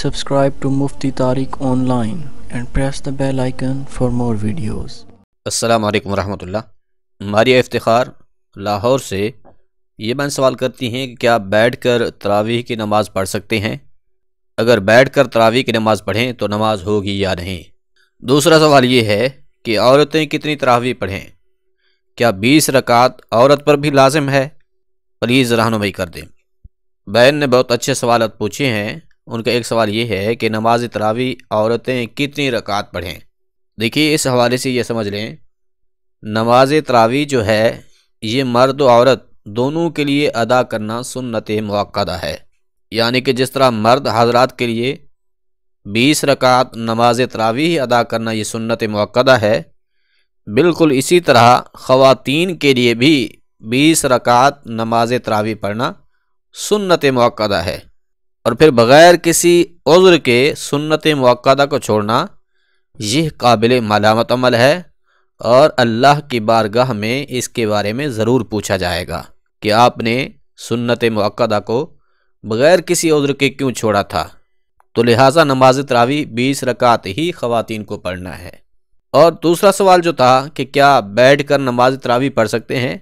subscribe to Mufti Tariq online and press the bell icon for more videos. alaikum warahmatullah. Maria Iftikhar, Lahore से ये बहन सवाल करती हैं कि क्या बैठ कर तरावीह की नमाज़ पढ़ सकते हैं अगर बैठ कर तरावीह की नमाज़ पढ़ें तो नमाज होगी या नहीं दूसरा सवाल ये है कि औरतें कितनी तरावी पढ़ें क्या बीस रकात औरत पर भी लाजिम है प्लीज़ रहनुमाई कर दें बहन ने बहुत अच्छे सवाल पूछे हैं उनका एक सवाल ये है कि नमाज तरावी औरतें कितनी रकात पढ़ें देखिए इस हवाले से ये समझ लें नमाज तरावी जो है ये मर्द औरत दोनों के लिए अदा करना सुन्नत मौक़ा है यानी कि जिस तरह मर्द हजरात के लिए बीस रकात नमाज तरावी अदा करना ये सुन्नत मौक़ा है बिल्कुल इसी तरह ख़वान के लिए भी बीस रकात नमाज तरावी पढ़ना सुन्नत मौक़ा है और फिर बग़ैर किसी उज़्र के सुन्नत मौक़दा को छोड़ना यह काबिल मलामत अमल है और अल्लाह की बारगाह में इसके बारे में ज़रूर पूछा जाएगा कि आपने सुन्नत मौक़दा को बग़ैर किसी उज़्र के क्यों छोड़ा था तो लिहाजा नमाज तरावी बीस रकात ही ख़वान को पढ़ना है और दूसरा सवाल जो था कि क्या बैठ कर नमाज तरावी पढ़ सकते हैं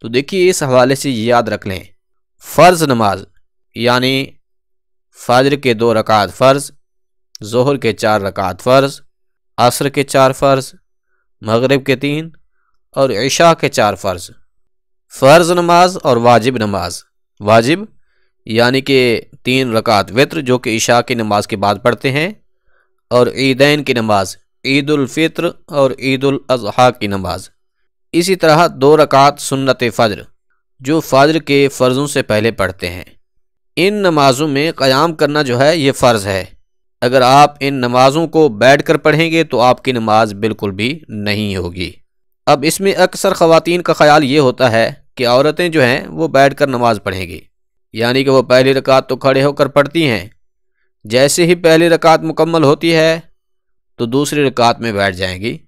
तो देखिए इस हवाले से याद रख लें फ़र्ज़ नमाज यानी फ़जर के दो रकात फ़र्ज़ जहर के चार रकात फ़र्ज़ असर के चार फ़र्ज़ मगरब के तीन और ईशा के चार फ़र्ज़ फ़र्ज़ नमाज और वाजिब नमाज वाजिब यानी कि तीन रकात वित्र जो कि ईशा की नमाज के बाद पढ़ते हैं और ईदैन की नमाज ईदालफ़ित्र और ईदाजी की नमाज इसी तरह दो रकात सुन्नत फ़जर जो फ़जर के फ़र्ज़ों से पहले पढ़ते हैं इन नमाज़ों में क़याम करना जो है ये फ़र्ज़ है अगर आप इन नमाज़ों को बैठ कर पढ़ेंगे तो आपकी नमाज बिल्कुल भी नहीं होगी अब इसमें अक्सर ख़वातीन का ख्याल ये होता है कि औरतें जो हैं वो बैठ कर नमाज़ पढ़ेंगी यानी कि वो पहली रकात तो खड़े होकर पढ़ती हैं जैसे ही पहली रकात मुकम्मल होती है तो दूसरी रकात में बैठ जाएंगी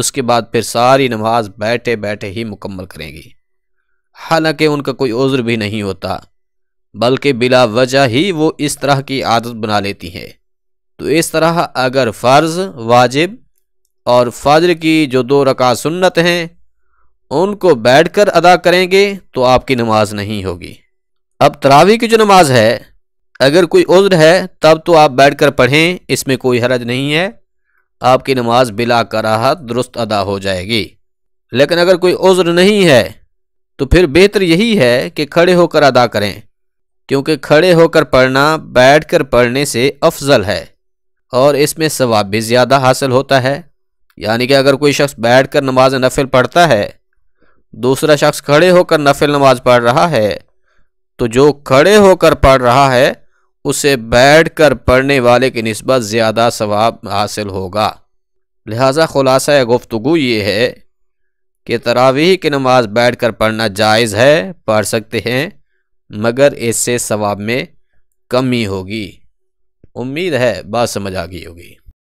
उसके बाद फिर सारी नमाज बैठे बैठे ही मुकम्मल करेंगी हालांकि उनका कोई उज़्र भी नहीं होता बल्कि बिला वजह ही वो इस तरह की आदत बना लेती हैं तो इस तरह अगर फ़र्ज़ वाजिब और फजर की जो दो रका सुन्नत हैं उनको बैठ कर अदा करेंगे तो आपकी नमाज नहीं होगी अब तरावी की जो नमाज है अगर कोई उज्र है तब तो आप बैठ कर पढ़ें इसमें कोई हरज नहीं है आपकी नमाज बिला कराहत दुरुस्त अदा हो जाएगी लेकिन अगर कोई उज्र नहीं है तो फिर बेहतर यही है कि खड़े होकर अदा करें क्योंकि खड़े होकर पढ़ना बैठकर पढ़ने से अफजल है और इसमें सवाब भी ज़्यादा हासिल होता है यानी कि अगर कोई शख्स बैठ कर नमाज नफिल पढ़ता है दूसरा शख्स खड़े होकर नफिल नमाज पढ़ रहा है तो जो खड़े होकर पढ़ रहा है उसे बैठ कर पढ़ने वाले की नस्बत ज़्यादा सवाब हासिल होगा लिहाजा खुलासा गुफ्तु ये है कि तरावी की नमाज बैठ कर पढ़ना जायज़ है पढ़ सकते हैं मगर इससे सवाब में कमी होगी उम्मीद है बात समझ आ गई होगी